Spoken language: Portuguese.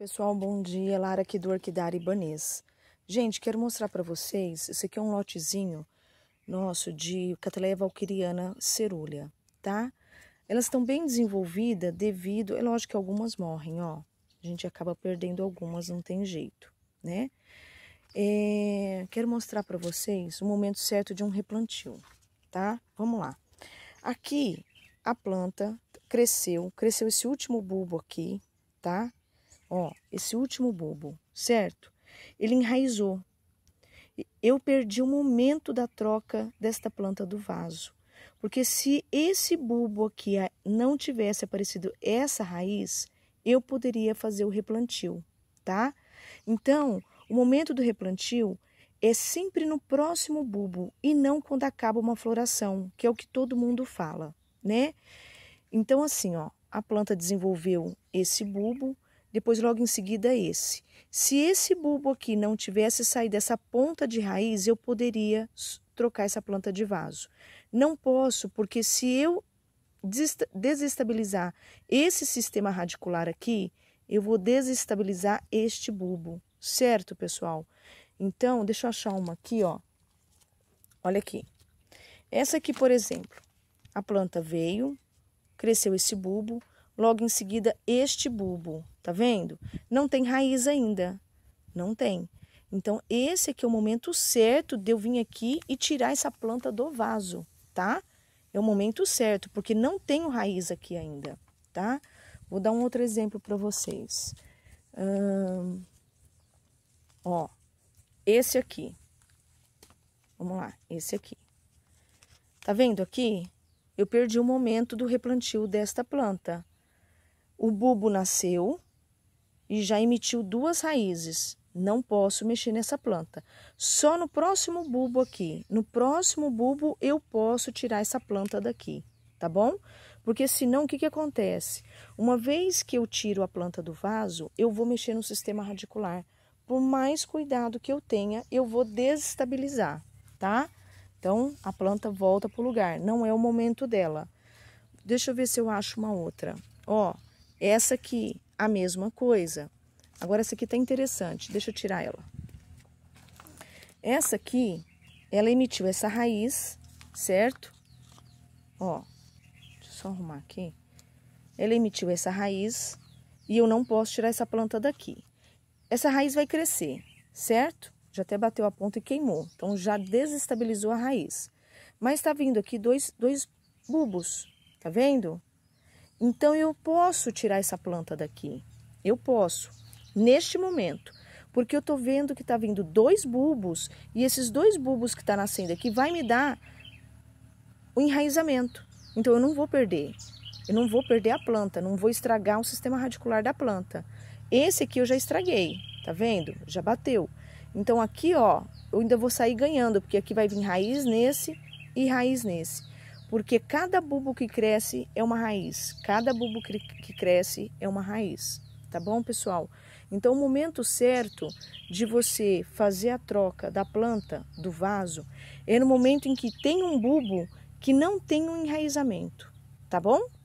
Pessoal, bom dia. Lara aqui do Orquidário Ibanês. Gente, quero mostrar para vocês, esse aqui é um lotezinho nosso de Cataleia valquiriana cerúlia, tá? Elas estão bem desenvolvidas devido, é lógico que algumas morrem, ó. A gente acaba perdendo algumas, não tem jeito, né? É, quero mostrar para vocês o momento certo de um replantio, tá? Vamos lá. Aqui a planta cresceu, cresceu esse último bulbo aqui, tá? Ó, esse último bobo, certo? Ele enraizou. Eu perdi o momento da troca desta planta do vaso. Porque se esse bulbo aqui não tivesse aparecido essa raiz, eu poderia fazer o replantio, tá? Então, o momento do replantio é sempre no próximo bulbo e não quando acaba uma floração, que é o que todo mundo fala, né? Então, assim, ó, a planta desenvolveu esse bulbo, depois logo em seguida esse. Se esse bulbo aqui não tivesse saído dessa ponta de raiz, eu poderia trocar essa planta de vaso. Não posso, porque se eu desestabilizar esse sistema radicular aqui, eu vou desestabilizar este bulbo, certo, pessoal? Então, deixa eu achar uma aqui, ó. Olha aqui. Essa aqui, por exemplo, a planta veio, cresceu esse bulbo, logo em seguida este bulbo, tá vendo? Não tem raiz ainda, não tem. Então, esse aqui é o momento certo de eu vir aqui e tirar essa planta do vaso, tá? É o momento certo, porque não tenho raiz aqui ainda, tá? Vou dar um outro exemplo para vocês. Hum, ó, esse aqui. Vamos lá, esse aqui. Tá vendo aqui? Eu perdi o momento do replantio desta planta. O bulbo nasceu e já emitiu duas raízes. Não posso mexer nessa planta. Só no próximo bulbo aqui, no próximo bulbo eu posso tirar essa planta daqui, tá bom? Porque senão o que, que acontece? Uma vez que eu tiro a planta do vaso, eu vou mexer no sistema radicular. Por mais cuidado que eu tenha, eu vou desestabilizar, tá? Então a planta volta para o lugar. Não é o momento dela. Deixa eu ver se eu acho uma outra. Ó, essa aqui, a mesma coisa. Agora, essa aqui tá interessante, deixa eu tirar ela. Essa aqui, ela emitiu essa raiz, certo? Ó, deixa eu só arrumar aqui. Ela emitiu essa raiz e eu não posso tirar essa planta daqui. Essa raiz vai crescer, certo? Já até bateu a ponta e queimou, então já desestabilizou a raiz. Mas tá vindo aqui dois, dois bulbos, tá vendo? Então eu posso tirar essa planta daqui. Eu posso, neste momento. Porque eu estou vendo que está vindo dois bulbos e esses dois bulbos que está nascendo aqui vai me dar o enraizamento. Então eu não vou perder. Eu não vou perder a planta, não vou estragar o sistema radicular da planta. Esse aqui eu já estraguei, tá vendo? Já bateu. Então aqui, ó, eu ainda vou sair ganhando, porque aqui vai vir raiz nesse e raiz nesse. Porque cada bulbo que cresce é uma raiz. Cada bulbo que cresce é uma raiz. Tá bom, pessoal? Então, o momento certo de você fazer a troca da planta, do vaso, é no momento em que tem um bulbo que não tem um enraizamento. Tá bom?